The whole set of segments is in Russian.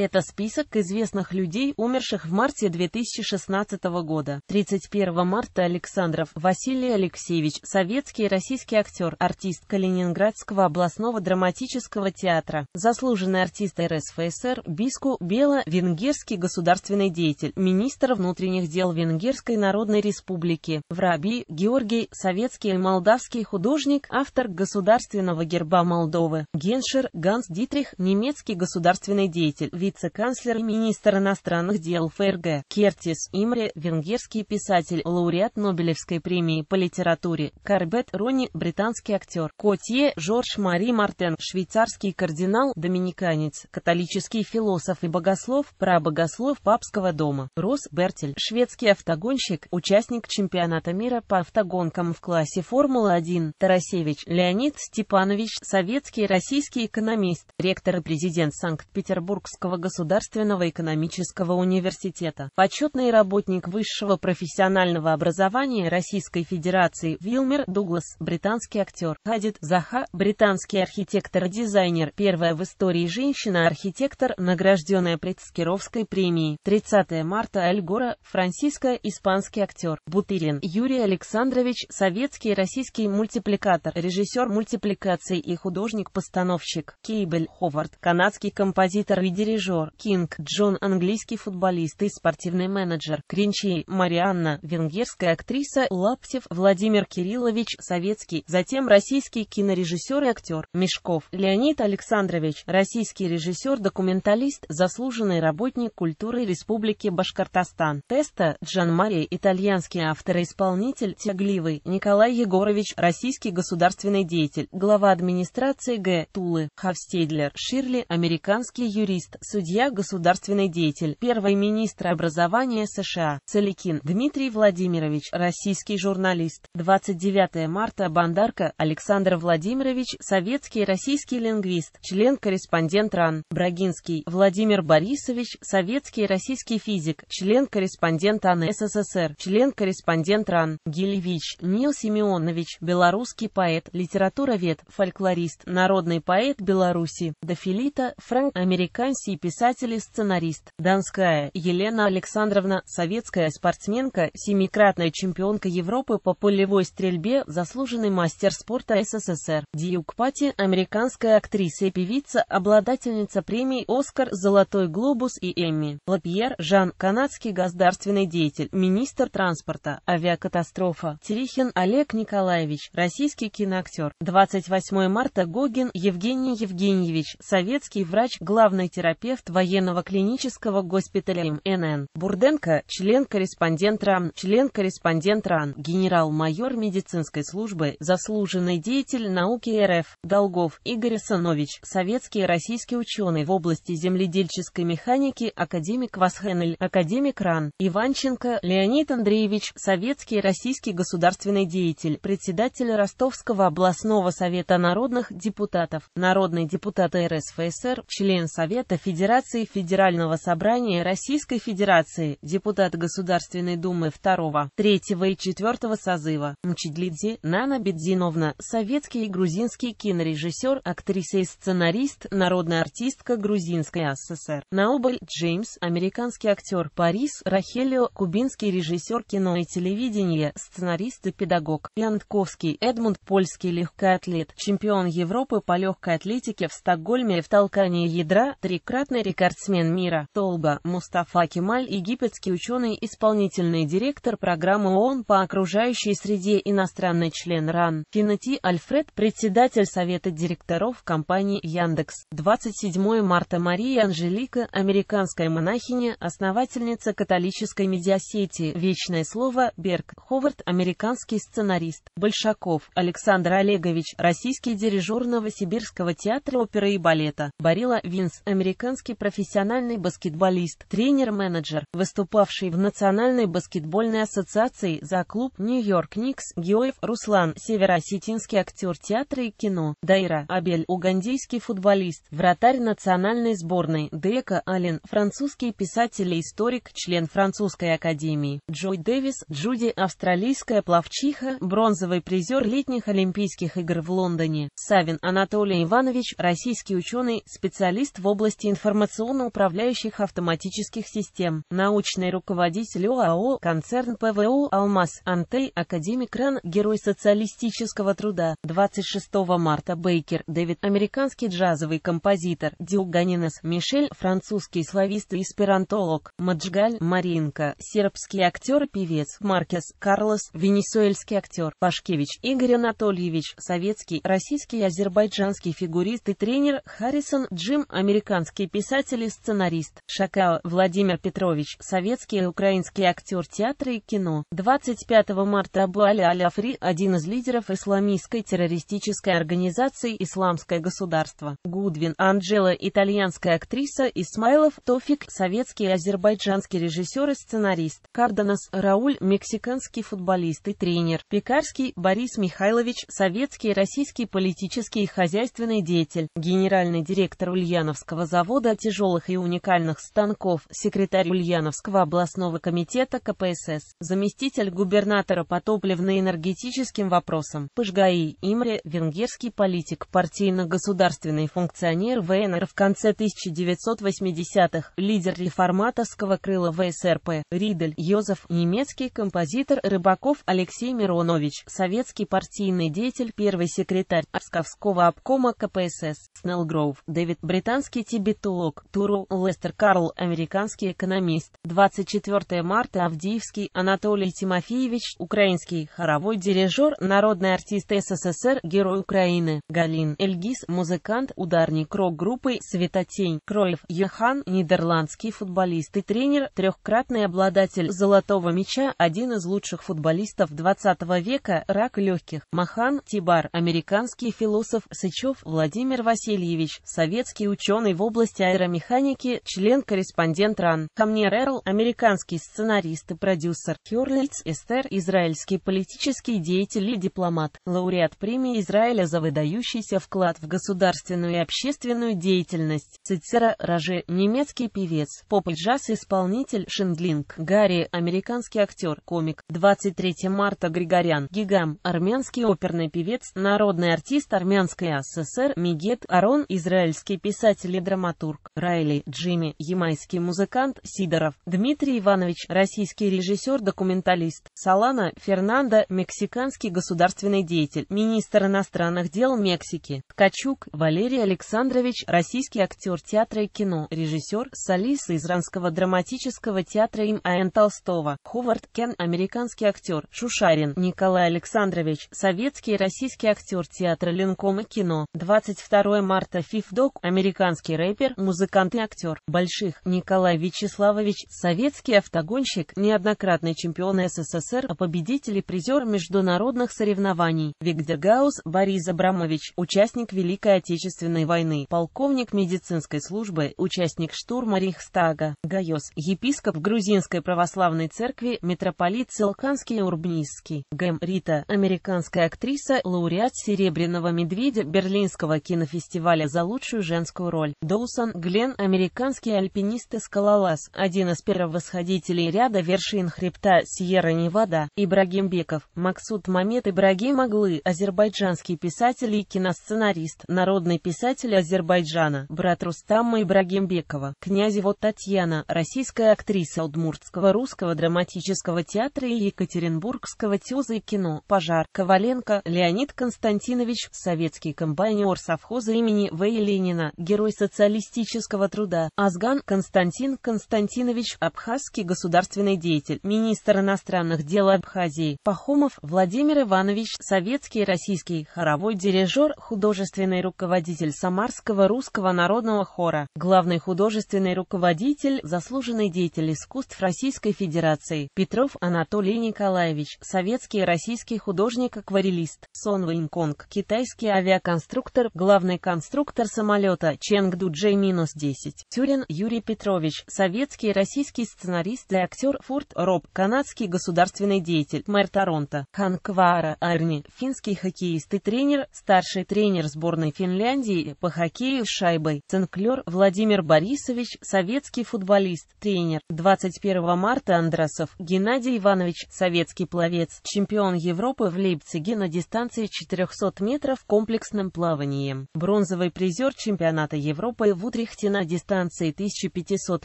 Это список известных людей, умерших в марте 2016 года. 31 марта Александров Василий Алексеевич, советский и российский актер, артист Калининградского областного драматического театра, заслуженный артист РСФСР, биску Бело венгерский государственный деятель, министр внутренних дел Венгерской Народной Республики, Враби Георгий, советский и молдавский художник, автор государственного герба Молдовы, Геншер Ганс Дитрих, немецкий государственный деятель, вице-канцлер и министр иностранных дел ФРГ, Кертис Имре, венгерский писатель, лауреат Нобелевской премии по литературе, Карбет Рони, британский актер, Котье Жорж Мари Мартен, швейцарский кардинал, доминиканец, католический философ и богослов, прабогослов папского дома, Рос Бертель, шведский автогонщик, участник чемпионата мира по автогонкам в классе Формула-1, Тарасевич Леонид Степанович, советский российский экономист, ректор и президент Санкт-Петербургского государственного экономического университета, почетный работник высшего профессионального образования Российской Федерации Вилмер Дуглас, британский актер, Хадид Заха, британский архитектор-дизайнер, первая в истории женщина-архитектор, награжденная Притцкировской премией, 30 марта Аль Гора, Франциско, испанский актер, Бутырин, Юрий Александрович, советский российский мультипликатор, режиссер мультипликации и художник-постановщик, Кейбель Ховард, канадский композитор и дирижер, дирижер, Кинг, Джон – английский футболист и спортивный менеджер, Кринчи, Марианна – венгерская актриса, Лаптев, Владимир Кириллович – советский, затем российский кинорежиссер и актер, Мешков, Леонид Александрович – российский режиссер-документалист, заслуженный работник культуры Республики Башкортостан, Теста, Джан Мария – итальянский автор-исполнитель, Тягливый, Николай Егорович – российский государственный деятель, глава администрации Г. Тулы, Хавстедлер, Ширли – американский юрист, Судья, государственный деятель, первый министр образования США, Целикин Дмитрий Владимирович, российский журналист, 29 марта Бандарка, Александр Владимирович, советский российский лингвист, член-корреспондент РАН, Брагинский, Владимир Борисович, советский российский физик, член-корреспондент АН СССР, член-корреспондент РАН, Гелевич, Нил Семенович, белорусский поэт, литературовед, фольклорист, народный поэт Беларуси, Дофилита, Франк, американский писатель и сценарист. Донская Елена Александровна, советская спортсменка, семикратная чемпионка Европы по полевой стрельбе, заслуженный мастер спорта СССР. Дьюк Пати, американская актриса и певица, обладательница премий «Оскар», «Золотой глобус» и «Эмми». Лапьер Жан, канадский государственный деятель, министр транспорта, авиакатастрофа. Терехин Олег Николаевич, российский киноактер. 28 марта Гогин Евгений Евгеньевич, советский врач, главный терапевт, терапевт военного клинического госпиталя МНН. Бурденко, член-корреспондент РАН, член-корреспондент РАН, генерал-майор медицинской службы, заслуженный деятель науки РФ, Долгов Игорь Санович, советский и российский ученый в области земледельческой механики, академик Васхенель, академик РАН, Иванченко, Леонид Андреевич, советский и российский государственный деятель, председатель Ростовского областного совета народных депутатов, народный депутат РСФСР, член Совета Федерации Федерации Федерального собрания Российской Федерации, депутат Государственной Думы 2, 3 и 4 созыва, Мчидлидзе Нана Бедзиновна, советский и грузинский кинорежиссер, актриса и сценарист, народная артистка Грузинской ССР, Наубль Джеймс, американский актер, Парис Рахелио, кубинский режиссер кино и телевидения, сценарист и педагог, Янтковский Эдмунд, польский легкоатлет, чемпион Европы по легкой атлетике в Стокгольме в толкании ядра, трикратный многократный рекордсмен мира, Толба, Мустафа Кемаль, египетский ученый, исполнительный директор программы ООН по окружающей среде, иностранный член РАН, Финати Альфред, председатель Совета директоров компании Яндекс. 27 марта Мария Анжелика, американская монахиня, основательница католической медиасети «Вечное слово», Берг, Ховард, американский сценарист, Большаков, Александр Олегович, российский дирижер Новосибирского театра оперы и балета, Барила Винс, американский американский профессиональный баскетболист, тренер-менеджер, выступавший в Национальной баскетбольной ассоциации за клуб Нью-Йорк Никс, Геоев Руслан, северосетинский актер театра и кино, Дайра Абель, угандийский футболист, вратарь национальной сборной, Дека Аллен, французский писатель и историк, член Французской академии, Джой Дэвис, Джуди, австралийская плавчиха, бронзовый призер летних Олимпийских игр в Лондоне, Савин Анатолий Иванович, российский ученый, специалист в области информации, информационно-управляющих автоматических систем, научный руководитель ОАО, концерн ПВО «Алмаз», Антей, академик РАН, герой социалистического труда. 26 марта Бейкер, Дэвид, американский джазовый композитор, Дилганинес, Мишель, французский словист и эсперантолог, Маджгаль, Маринка, сербский актер и певец, Маркес, Карлос, венесуэльский актер, Пашкевич, Игорь Анатольевич, советский, российский и азербайджанский фигурист и тренер, Харрисон, Джим, американский певец, писатель и сценарист, Шакао Владимир Петрович, советский и украинский актер театра и кино. 25 марта Абу Али Аль-Афри, один из лидеров исламистской террористической организации «Исламское государство». Гудвин, Анджела, итальянская актриса, Исмайлов, Тофик, советский и азербайджанский режиссер и сценарист. Карданас, Рауль, мексиканский футболист и тренер. Пекарский, Борис Михайлович, советский и российский политический и хозяйственный деятель, генеральный директор Ульяновского завода ряда тяжелых и уникальных станков, секретарь Ульяновского областного комитета КПСС, заместитель губернатора по топливно-энергетическим вопросам, Пышгаи Имре, венгерский политик, партийно-государственный функционер ВНР в конце 1980-х, лидер реформаторского крыла ВСРП, Ридель, Йозеф, немецкий композитор Рыбаков Алексей Миронович, советский партийный деятель, первый секретарь Арсковского обкома КПСС, Снеллгроув, Дэвид, британский тибетолог, Пролог. Туру Лестер Карл, американский экономист. 24 марта Авдеевский Анатолий Тимофеевич, украинский хоровой дирижер, народный артист СССР, герой Украины. Галин Эльгис, музыкант, ударник рок-группы «Светотень». Кроев Йохан, нидерландский футболист и тренер, трехкратный обладатель «Золотого мяча», один из лучших футболистов 20 века, рак легких. Махан Тибар, американский философ Сычев Владимир Васильевич, советский ученый в области области аэромеханики, член-корреспондент РАН, Камнер Эрл, американский сценарист и продюсер, Хюрлиц Эстер, израильский политический деятель и дипломат, лауреат премии Израиля за выдающийся вклад в государственную и общественную деятельность, Цицера Роже, немецкий певец, поп-джаз-исполнитель Шиндлинг, Гарри, американский актер, комик, 23 марта Григорян, Гигам, армянский оперный певец, народный артист армянской СССР, Мигет, Арон, израильский писатель и драматург. Турк, Райли, Джимми, ямайский музыкант, Сидоров, Дмитрий Иванович, российский режиссер-документалист, Салана, Фернандо, мексиканский государственный деятель, министр иностранных дел Мексики, Ткачук, Валерий Александрович, российский актер театра и кино, режиссер, солист Изранского драматического театра им А.Н. Толстого, Ховард Кен, американский актер, Шушарин, Николай Александрович, советский и российский актер театра Ленком и кино, 22 марта Фифдок, американский рэпер, музыкант и актер Больших Николай Вячеславович, советский автогонщик, неоднократный чемпион СССР, а победитель и призер международных соревнований, Виктор Гаус Борис Абрамович, участник Великой Отечественной войны, полковник медицинской службы, участник штурма Рейхстага, Гайос, епископ Грузинской православной церкви, митрополит Силканский и Урбнисский, Гэм Рита, американская актриса, лауреат Серебряного медведя Берлинского кинофестиваля за лучшую женскую роль, Доусон Джон Глен, американский альпинист и скалолаз, один из первовосходителей ряда вершин хребта Сьерра-Невада, Ибрагим Беков, Максут Мамед Ибрагим Аглы, азербайджанский писатель и киносценарист, народный писатель Азербайджана, брат Рустама Ибрагим Бекова, Князева Татьяна, российская актриса Удмуртского русского драматического театра и Екатеринбургского тюза и кино, Пожар, Коваленко, Леонид Константинович, советский комбайнер совхоза имени В. Ленина, герой социалистического практического труда. Азган Константин Константинович, абхазский государственный деятель, министр иностранных дел Абхазии. Пахомов Владимир Иванович, советский российский хоровой дирижер, художественный руководитель Самарского русского народного хора, главный художественный руководитель, заслуженный деятель искусств Российской Федерации. Петров Анатолий Николаевич, советский российский художник-акварелист. Сон Вейнконг, китайский авиаконструктор, главный конструктор самолета Ченг Ду Джейми минус 10. Тюрин Юрий Петрович, советский и российский сценарист и актер Фурт Роб, канадский государственный деятель, мэр Торонто. Ханквара Арни, финский хоккеист и тренер, старший тренер сборной Финляндии по хоккею с шайбой. Цинклер Владимир Борисович, советский футболист, тренер. 21 марта Андрасов Геннадий Иванович, советский пловец, чемпион Европы в Лейпциге на дистанции 400 метров комплексным плаванием. Бронзовый призер чемпионата Европы в Утрехте на дистанции 1500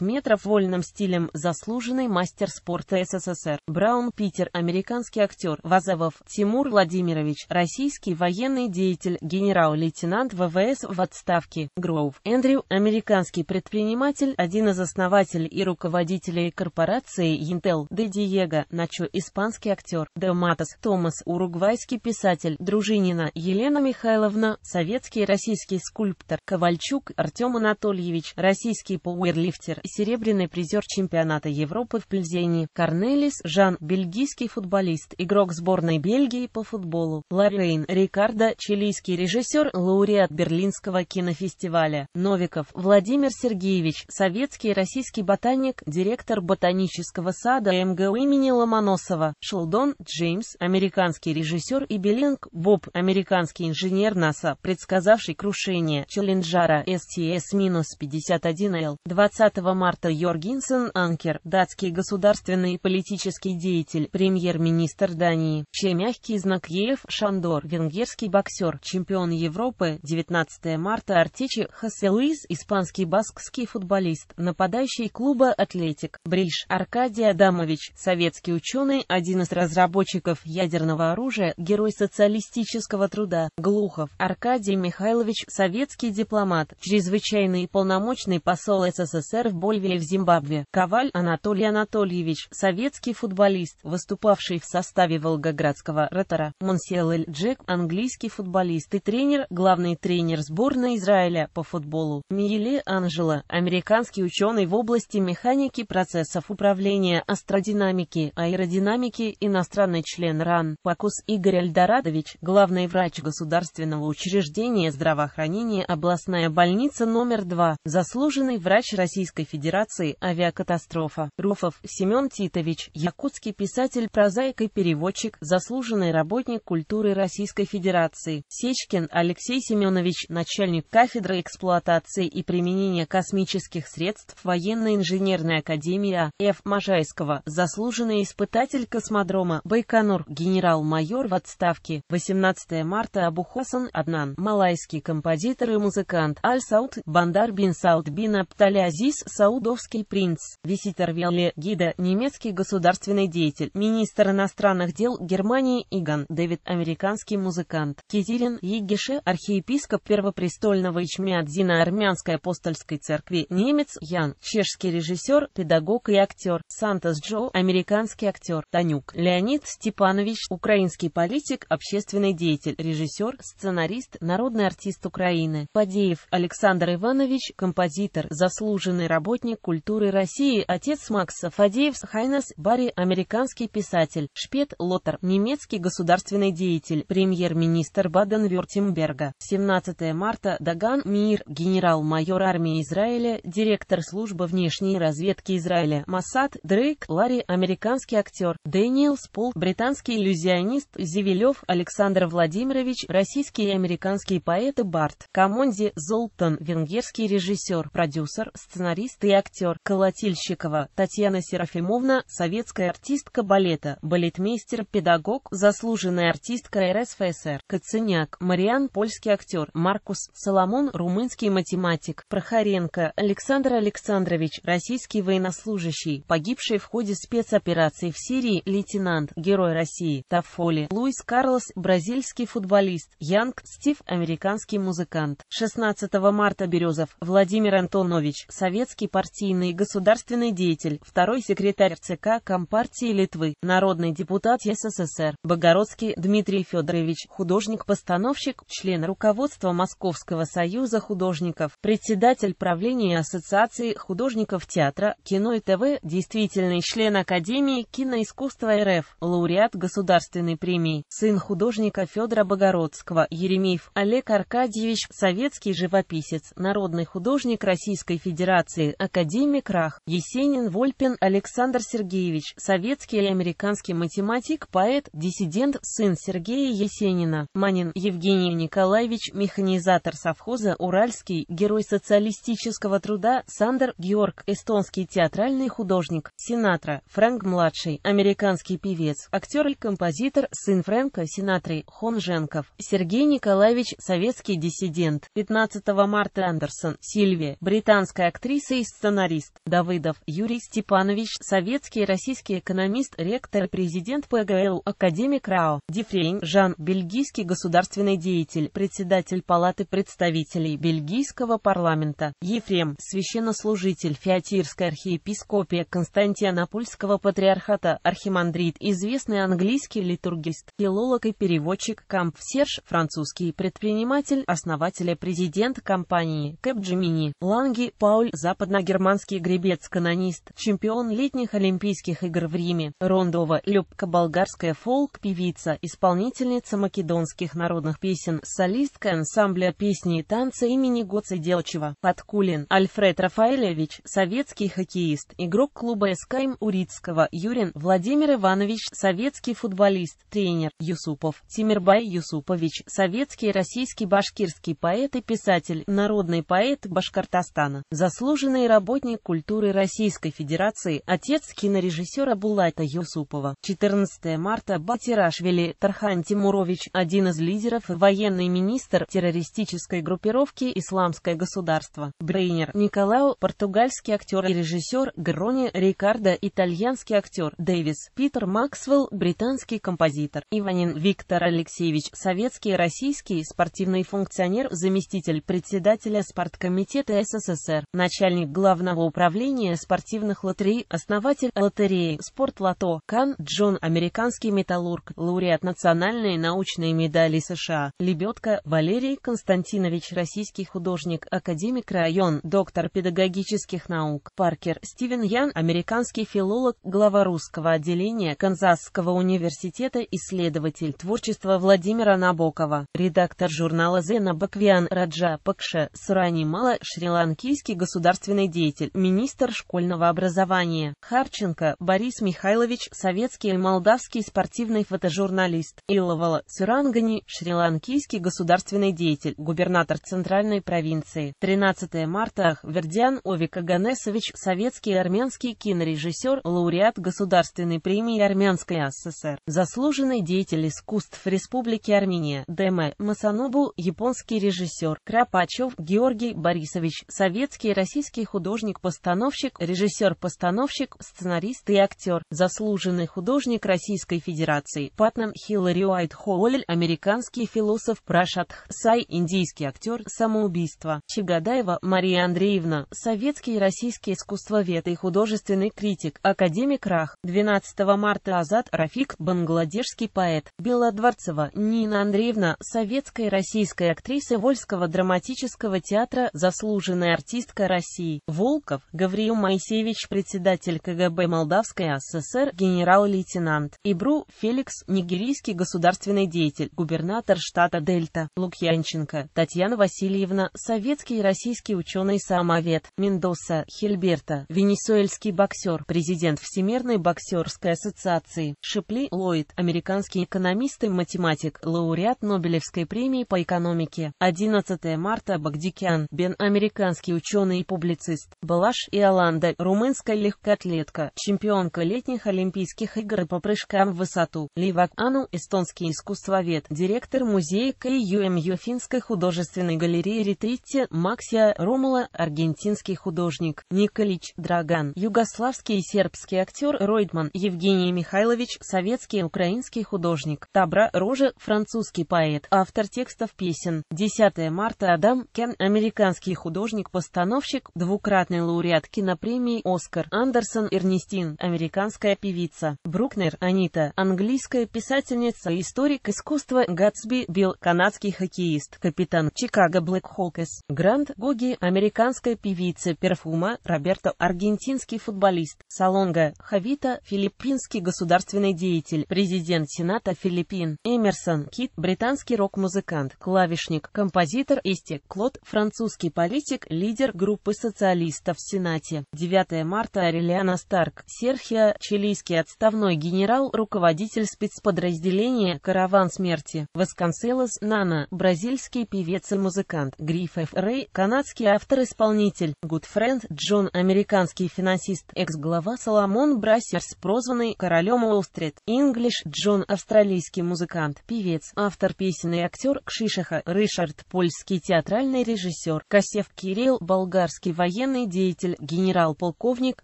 метров вольным стилем заслуженный мастер спорта СССР. Браун Питер, американский актер. Вазовов Тимур Владимирович, российский военный деятель, генерал-лейтенант ВВС в отставке. Гроув Эндрю, американский предприниматель, один из основателей и руководителей корпорации Intel. Де Диего, Начо, испанский актер. Де Матос, Томас, уругвайский писатель. Дружинина Елена Михайловна, советский российский скульптор. Ковальчук Артем Анатольевич. Анатольевич, российский пауэрлифтер, серебряный призер чемпионата Европы в Пльзене, Корнелис, Жан, бельгийский футболист, игрок сборной Бельгии по футболу, Лорейн, Рикардо, чилийский режиссер, лауреат Берлинского кинофестиваля, Новиков, Владимир Сергеевич, советский и российский ботаник, директор ботанического сада МГУ имени Ломоносова, Шелдон, Джеймс, американский режиссер и Белинг, Боб, американский инженер НАСА, предсказавший крушение Челленджера СТС 51Л. 20 марта Йоргинсен Анкер, датский государственный и политический деятель, премьер-министр Дании, чей мягкий знак ЕФ Шандор, венгерский боксер, чемпион Европы, 19 марта Артичи Хаселуиз испанский баскский футболист, нападающий клуба «Атлетик», Бриш, Аркадий Адамович, советский ученый, один из разработчиков ядерного оружия, герой социалистического труда, Глухов, Аркадий Михайлович, советский дипломат, чрезвычайно Верховный и полномочный посол СССР в Больве в Зимбабве, Коваль Анатолий Анатольевич, советский футболист, выступавший в составе волгоградского ротора, Монсиэль Джек, английский футболист и тренер, главный тренер сборной Израиля по футболу, Миеле Анжела, американский ученый в области механики процессов управления астродинамики, аэродинамики, иностранный член РАН, Пакус Игорь Альдорадович, главный врач государственного учреждения здравоохранения областная больница номер 2. Заслуженный врач Российской Федерации авиакатастрофа. Руфов Семен Титович, якутский писатель, прозаик и переводчик, заслуженный работник культуры Российской Федерации. Сечкин Алексей Семенович, начальник кафедры эксплуатации и применения космических средств Военной инженерной академии А.Ф. Можайского, заслуженный испытатель космодрома Байконур, генерал-майор в отставке. 18 марта Абухасан Аднан, малайский композитор и музыкант Аль-Сауд Банд Искандар бин Сауд бин Абталязис, саудовский принц, визитор Вилле Гида, немецкий государственный деятель, министр иностранных дел Германии Иган Дэвид, американский музыкант, Кизилин Егише, архиепископ первопрестольного Ичмиадзина Армянской апостольской церкви, немец Ян, чешский режиссер, педагог и актер, Сантос Джо, американский актер, Танюк, Леонид Степанович, украинский политик, общественный деятель, режиссер, сценарист, народный артист Украины, Падеев Александр Иванович, Семенович, композитор, заслуженный работник культуры России, отец Макса Фадеев, Хайнес Барри, американский писатель, Шпет Лотер, немецкий государственный деятель, премьер-министр Баден-Вюртемберга. 17 марта Даган Мир, генерал-майор армии Израиля, директор службы внешней разведки Израиля, Масад Дрейк, Ларри, американский актер, Дэниел Спол, британский иллюзионист, Зевелев, Александр Владимирович, российские и американские поэты Барт, Камонзи, Золтан, венгерский Советский режиссер, продюсер, сценарист и актер Колотильщикова Татьяна Серафимовна, советская артистка балета, балетмейстер, педагог, заслуженная артистка РСФСР, Коценяк, Мариан, польский актер, Маркус, Соломон, румынский математик, Прохоренко, Александр Александрович, российский военнослужащий, погибший в ходе спецоперации в Сирии, лейтенант, герой России, Тафоли, Луис Карлос, бразильский футболист, Янг, Стив, американский музыкант. 16 марта Береза Морозов Владимир Антонович, советский партийный и государственный деятель, второй секретарь ЦК Компартии Литвы, народный депутат СССР, Богородский Дмитрий Федорович, художник-постановщик, член руководства Московского союза художников, председатель правления Ассоциации художников театра, кино и ТВ, действительный член Академии киноискусства РФ, лауреат Государственной премии, сын художника Федора Богородского, Еремеев Олег Аркадьевич, советский живописец, народный народный художник Российской Федерации, академик Рах, Есенин Вольпин Александр Сергеевич, советский и американский математик, поэт, диссидент, сын Сергея Есенина, Манин Евгений Николаевич, механизатор совхоза «Уральский», герой социалистического труда, Сандер Георг, эстонский театральный художник, Синатра, Фрэнк-младший, американский певец, актер и композитор, сын Фрэнка Синатры, Хонженков, Сергей Николаевич, советский диссидент. 15 марта Андерс Ларсон, Сильвия, британская актриса и сценарист, Давыдов, Юрий Степанович, советский и российский экономист, ректор, и президент ПГЛ, академик РАО, Дифрейн, Жан, бельгийский государственный деятель, председатель Палаты представителей бельгийского парламента, Ефрем, священнослужитель Феатирской архиепископия Константинопольского патриархата, архимандрит, известный английский литургист, филолог и переводчик Камп Серж, французский предприниматель, основатель и президент компании Кэпджимини, Ланги, Пауль, западногерманский гребец-канонист, чемпион летних Олимпийских игр в Риме, Рондова, Любка, болгарская фолк-певица, исполнительница македонских народных песен, солистка ансамбля песни и танца имени Гоца Делчева, Подкулин, Альфред Рафаэлевич, советский хоккеист, игрок клуба СКМ Урицкого, Юрин, Владимир Иванович, советский футболист, тренер, Юсупов, Тимирбай Юсупович, советский российский башкирский поэт и писатель, народный поэт, поэт Башкортостана, заслуженный работник культуры Российской Федерации, отец кинорежиссера Булата Юсупова. 14 марта Батирашвили Тархан Тимурович, один из лидеров и военный министр террористической группировки «Исламское государство». Брейнер Николао, португальский актер и режиссер Грони Рикардо, итальянский актер Дэвис Питер Максвелл, британский композитор Иванин Виктор Алексеевич, советский и российский спортивный функционер, заместитель председателя спортивного Спорткомитета СССР, начальник Главного управления спортивных лотерей, основатель лотереи "Спортлото". Кан Джон, американский металлург, лауреат национальной научной медали США, Лебедка, Валерий Константинович, российский художник, академик район, доктор педагогических наук, Паркер, Стивен Ян, американский филолог, глава русского отделения Канзасского университета, исследователь творчества Владимира Набокова, редактор журнала «Зена Баквиан Раджа Пакша», Сурань понимала шри-ланкийский государственный деятель, министр школьного образования. Харченко Борис Михайлович, советский и молдавский спортивный фотожурналист. Иловала Сурангани шри-ланкийский государственный деятель, губернатор центральной провинции. 13 марта Вердиан Овик Аганесович, советский и армянский кинорежиссер, лауреат Государственной премии Армянской ССР, заслуженный деятель искусств Республики Армения, Д.М. Масанобу, японский режиссер, Крапачев Георгий Сергей Борисович Советский, российский художник-постановщик, режиссер-постановщик, сценарист и актер, заслуженный художник Российской Федерации, Патнам Хиллари Уайт Холлель, американский философ Прашатх Сай, индийский актер, самоубийство, Чагадаева Мария Андреевна, советский и российский искусствовед и художественный критик, академик Рах, 12 марта Азат Рафик, бангладешский поэт, Белодворцева Нина Андреевна, советская и российская актриса Вольского драматического театра театра, заслуженная артистка России, Волков, Гавриил Моисеевич, председатель КГБ Молдавской ССР, генерал-лейтенант, Ибру, Феликс, нигерийский государственный деятель, губернатор штата Дельта, Лукьянченко, Татьяна Васильевна, советский и российский ученый-самовед, Мендоса, Хельберта, венесуэльский боксер, президент Всемирной боксерской ассоциации, Шипли, Ллойд, американский экономист и математик, лауреат Нобелевской премии по экономике, 11 марта Багдикян, Бен, американский ученый и публицист, Балаш и Иоланда, румынская легкоатлетка, чемпионка летних Олимпийских игр по прыжкам в высоту, Ливак Ану, эстонский искусствовед, директор музея КЮМЮ эм финской художественной галереи Ретрите, Максия Ромула, аргентинский художник, Николич Драган, югославский и сербский актер Ройдман, Евгений Михайлович, советский и украинский художник, Табра Рожа, французский поэт, автор текстов песен. 10 марта Адам Кен, американский американский художник-постановщик, двукратный лауреат кинопремии «Оскар» Андерсон Эрнестин, американская певица, Брукнер Анита, английская писательница и историк искусства Гатсби Билл, канадский хоккеист, капитан Чикаго Блэк Холкес, Грант Гоги, американская певица Перфума, Роберто, аргентинский футболист, Салонга Хавита, филиппинский государственный деятель, президент Сената Филиппин, Эмерсон Кит, британский рок-музыкант, клавишник, композитор Исти, Клод Франц французский политик, лидер группы социалистов в Сенате. 9 марта Арелиана Старк, Серхио, чилийский отставной генерал, руководитель спецподразделения «Караван смерти», Васконселос Нана, бразильский певец и музыкант, Грифф Рэй, канадский автор-исполнитель, Гудфренд Джон, американский финансист, экс-глава Соломон Брассерс, прозванный «Королем Уолл-стрит», Инглиш Джон, австралийский музыкант, певец, автор песен и актер Кшишаха, Ришард, польский театральный режиссер, режиссер, Косев Кирилл, болгарский военный деятель, генерал-полковник,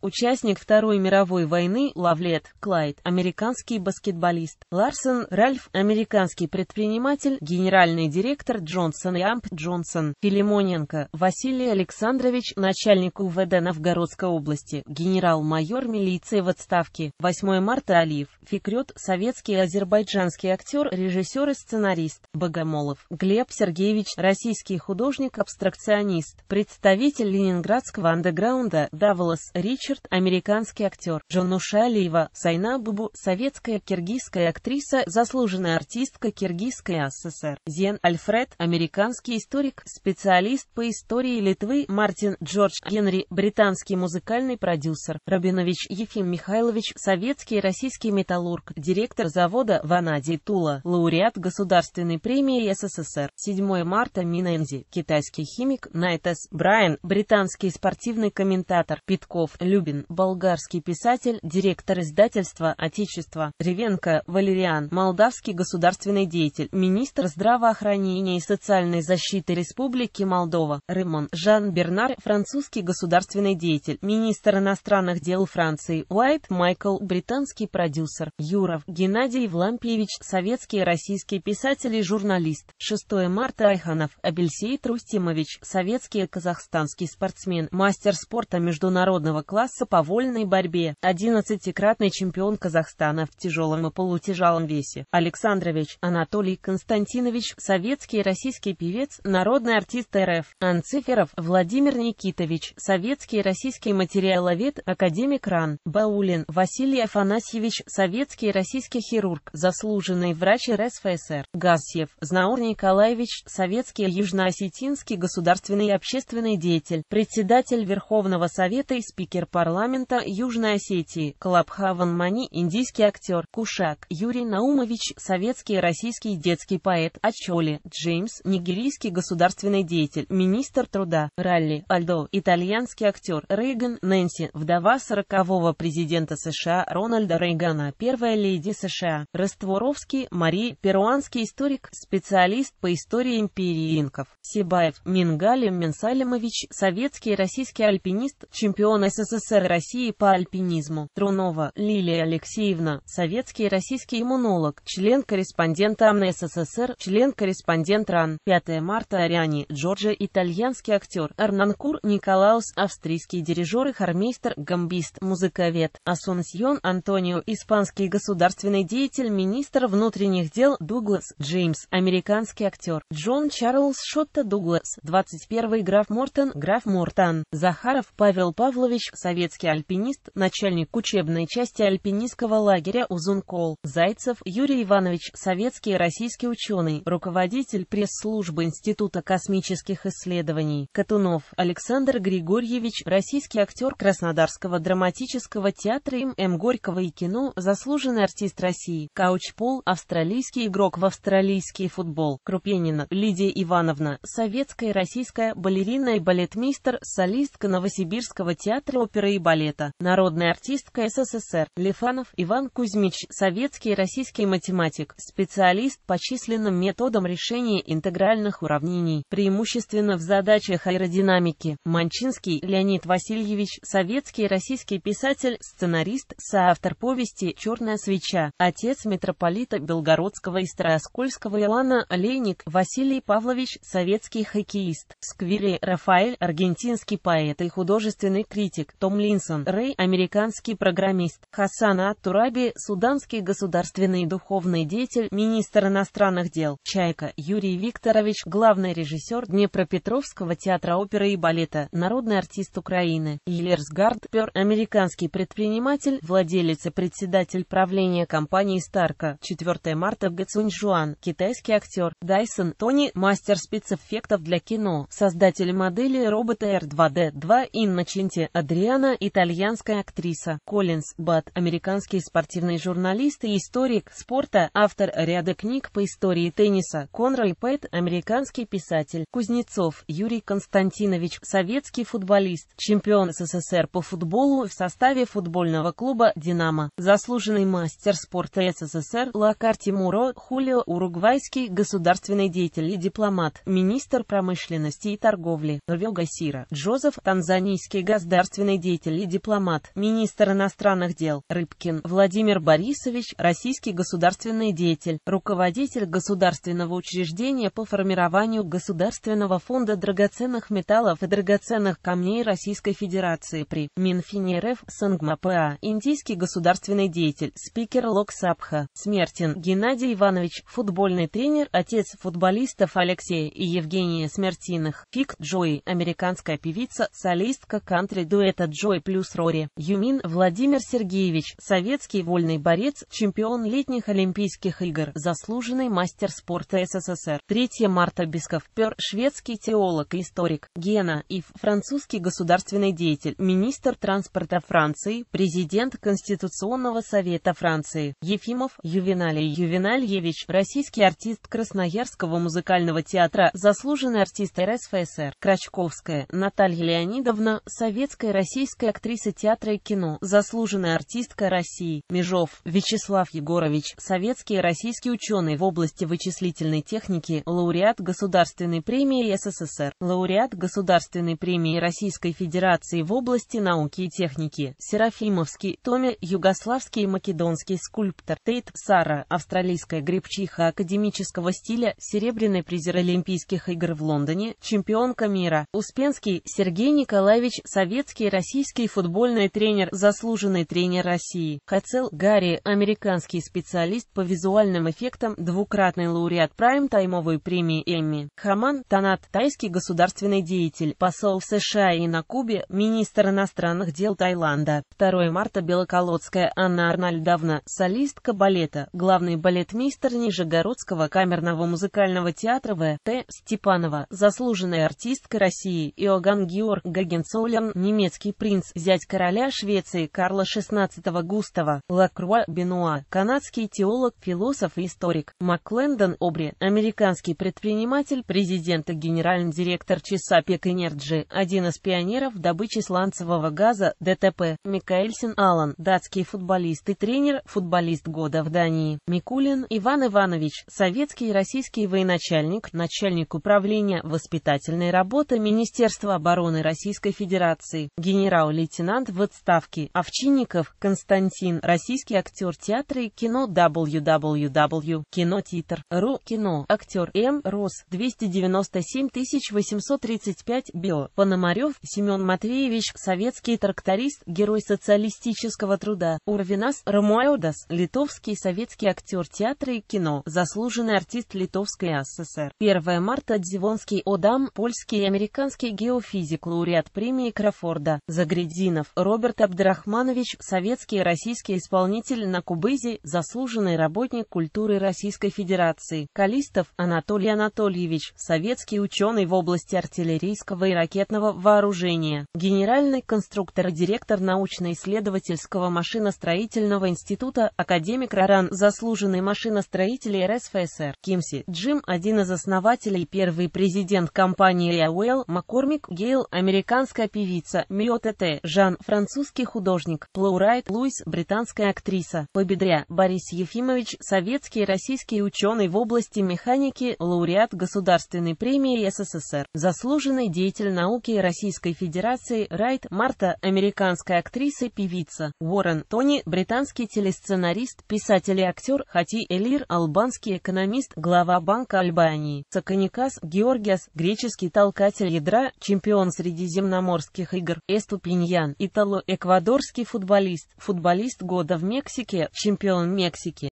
участник Второй мировой войны, Лавлет, Клайд, американский баскетболист, Ларсон, Ральф, американский предприниматель, генеральный директор Джонсон и Амп Джонсон, Филимоненко, Василий Александрович, начальник УВД Новгородской области, генерал-майор милиции в отставке, 8 марта Алиев, Фикрет, советский азербайджанский актер, режиссер и сценарист, Богомолов, Глеб Сергеевич, российский художник абстракт аттракционист, представитель ленинградского андеграунда Давлас Ричард, американский актер, Джон Ушалиева, Сайна Бубу, советская киргизская актриса, заслуженная артистка Киргизской ССР, Зен Альфред, американский историк, специалист по истории Литвы, Мартин Джордж Генри, британский музыкальный продюсер, Рабинович Ефим Михайлович, советский и российский металлург, директор завода Ванадий Тула, лауреат Государственной премии СССР, 7 марта Минэнзи, китайский хит, химик Найтас Брайан, британский спортивный комментатор Питков Любин, болгарский писатель, директор издательства «Отечество», Ревенко Валериан, молдавский государственный деятель, министр здравоохранения и социальной защиты Республики Молдова, Ремон Жан Бернар, французский государственный деятель, министр иностранных дел Франции, Уайт Майкл, британский продюсер, Юров Геннадий Влампиевич, советский и российский писатель и журналист, 6 марта Айханов, Абельсей Трустимович, Иванович, советский и казахстанский спортсмен, мастер спорта международного класса по вольной борьбе, 11-кратный чемпион Казахстана в тяжелом и полутяжелом весе, Александрович Анатолий Константинович, советский и российский певец, народный артист РФ, Анциферов Владимир Никитович, советский и российский материаловед, академик РАН, Баулин Василий Афанасьевич, советский и российский хирург, заслуженный врач РСФСР, Гасьев, Знаур Николаевич, советский и южноосетинский государственный государственный и общественный деятель, председатель Верховного Совета и спикер парламента Южной Осетии, Клабхаван Мани, индийский актер, Кушак, Юрий Наумович, советский и российский детский поэт, Ачоли, Джеймс, нигерийский государственный деятель, министр труда, Ралли, Альдо, итальянский актер, Рейган, Нэнси, вдова 40-го президента США Рональда Рейгана, первая леди США, Растворовский, Мари, перуанский историк, специалист по истории империи инков, Сибаев, Мин Галим Менсалимович, советский и российский альпинист, чемпион СССР России по альпинизму, Трунова, Лилия Алексеевна, советский и российский иммунолог, член-корреспондент АМН СССР, член-корреспондент РАН, 5 марта Ариани, Джорджи, итальянский актер, Арнанкур, Николаус, австрийский дирижер и хормейстер, гамбист, музыковед, Асунсьон Антонио, испанский государственный деятель, министр внутренних дел, Дуглас, Джеймс, американский актер, Джон Чарльз Шотта Дуглас, 20 21 граф Мортон, граф Мортан, Захаров Павел Павлович, советский альпинист, начальник учебной части альпинистского лагеря Узункол, Зайцев Юрий Иванович, советский и российский ученый, руководитель пресс-службы Института космических исследований, Катунов Александр Григорьевич, российский актер Краснодарского драматического театра им М. Горького и кино, заслуженный артист России, Кауч Пол, австралийский игрок в австралийский футбол, Крупенина Лидия Ивановна, советская российская балерина и балетмистер, солистка Новосибирского театра оперы и балета, народная артистка СССР, Лифанов Иван Кузьмич, советский и российский математик, специалист по численным методам решения интегральных уравнений, преимущественно в задачах аэродинамики, Манчинский Леонид Васильевич, советский и российский писатель, сценарист, соавтор повести «Черная свеча», отец митрополита Белгородского и Староскольского Илана Олейник, Василий Павлович, советский хоккеист хоккеист, Сквири Рафаэль, аргентинский поэт и художественный критик, Том Линсон, Рэй, американский программист, Хасан Ат-Тураби, суданский государственный духовный деятель, министр иностранных дел, Чайка, Юрий Викторович, главный режиссер Днепропетровского театра оперы и балета, народный артист Украины, Иллерс Гардпер, американский предприниматель, владелец и председатель правления компании Старка, 4 марта в Гацуньжуан, китайский актер, Дайсон, Тони, мастер спецэффектов для кино, Бордино, создатель модели робота R2D2 Инна Инноченти, Адриана, итальянская актриса, Коллинз Бат, американский спортивный журналист и историк спорта, автор ряда книг по истории тенниса, Конрой Пэт, американский писатель, Кузнецов Юрий Константинович, советский футболист, чемпион СССР по футболу в составе футбольного клуба «Динамо», заслуженный мастер спорта СССР Лакар Тимуро, Хулио, уругвайский государственный деятель и дипломат, министр промышленности промышленности и торговли, Вегасира, Джозеф, танзанийский государственный деятель и дипломат, министр иностранных дел, Рыбкин, Владимир Борисович, российский государственный деятель, руководитель государственного учреждения по формированию Государственного фонда драгоценных металлов и драгоценных камней Российской Федерации при Минфине РФ, Сангма Па, индийский государственный деятель, спикер Локсабха, Смертин, Геннадий Иванович, футбольный тренер, отец футболистов Алексея и Евгения Смертин, картинах. Фик Джои, американская певица, солистка кантри-дуэта Джой плюс Рори. Юмин Владимир Сергеевич, советский вольный борец, чемпион летних Олимпийских игр, заслуженный мастер спорта СССР. 3 марта Бисков Пер, шведский теолог и историк. Гена Ив, французский государственный деятель, министр транспорта Франции, президент Конституционного совета Франции. Ефимов Ювеналий Ювенальевич, российский артист Красноярского музыкального театра, заслуженный артист сестер СФСР. Крачковская Наталья Леонидовна, советская российская актриса театра и кино, заслуженная артистка России. Межов Вячеслав Егорович, советский и российский ученый в области вычислительной техники, лауреат Государственной премии СССР, лауреат Государственной премии Российской Федерации в области науки и техники. Серафимовский, Томи, югославский и македонский скульптор. Тейт Сара, австралийская грибчиха академического стиля, серебряный призер Олимпийских игр в Лондоне, Казани, чемпионка мира. Успенский Сергей Николаевич, советский российский футбольный тренер, заслуженный тренер России. Хацел Гарри, американский специалист по визуальным эффектам, двукратный лауреат прайм-таймовой премии Эмми. Хаман Танат, тайский государственный деятель, посол США и на Кубе, министр иностранных дел Таиланда. 2 марта Белоколодская Анна Арнальдовна, солистка балета, главный балетмейстер Нижегородского камерного музыкального театра В. Т. Степанова, за заслуженная артистка России Иоганн Георг Гагенцоллерн, немецкий принц, зять короля Швеции Карла XVI Густава, Лакруа Бенуа, канадский теолог, философ и историк, Маклендон Обри, американский предприниматель, президент и генеральный директор Чесапек Энерджи, один из пионеров добычи сланцевого газа, ДТП, Микаэльсен Аллан, датский футболист и тренер, футболист года в Дании, Микулин Иван Иванович, советский и российский военачальник, начальник управления Воспитательная работа Министерства обороны Российской Федерации. Генерал-лейтенант в отставке Овчинников Константин, российский актер театра и кино www.kinotitr.ru, кино, актер М. Рос, 297 835, Био, Пономарев, Семен Матвеевич, советский тракторист, герой социалистического труда, Урвинас Рамуаудас, литовский советский актер театра и кино, заслуженный артист Литовской ССР. 1 марта Дзивонский Одам, польский и американский геофизик, лауреат премии Крафорда. Загрединов, Роберт Абдрахманович, советский и российский исполнитель на Кубызе, заслуженный работник культуры Российской Федерации, Калистов Анатолий Анатольевич, советский ученый в области артиллерийского и ракетного вооружения, генеральный конструктор и директор научно-исследовательского машиностроительного института, академик Раран, заслуженный машиностроитель РСФСР, Кимси, Джим, один из основателей и первый президент президент компании AOL Маккормик Гейл, американская певица Мио Тете, Жан, французский художник, Плаурайт Луис, британская актриса, Победря Борис Ефимович, советский и российский ученый в области механики, лауреат Государственной премии СССР, заслуженный деятель науки Российской Федерации Райт Марта, американская актриса и певица, Уоррен Тони, британский телесценарист, писатель и актер, Хати Элир, албанский экономист, глава Банка Альбании, Саканикас Георгия Касьяс, греческий толкатель ядра, чемпион Средиземноморских игр, Эступиньян, итало-эквадорский футболист, футболист года в Мексике, чемпион Мексики.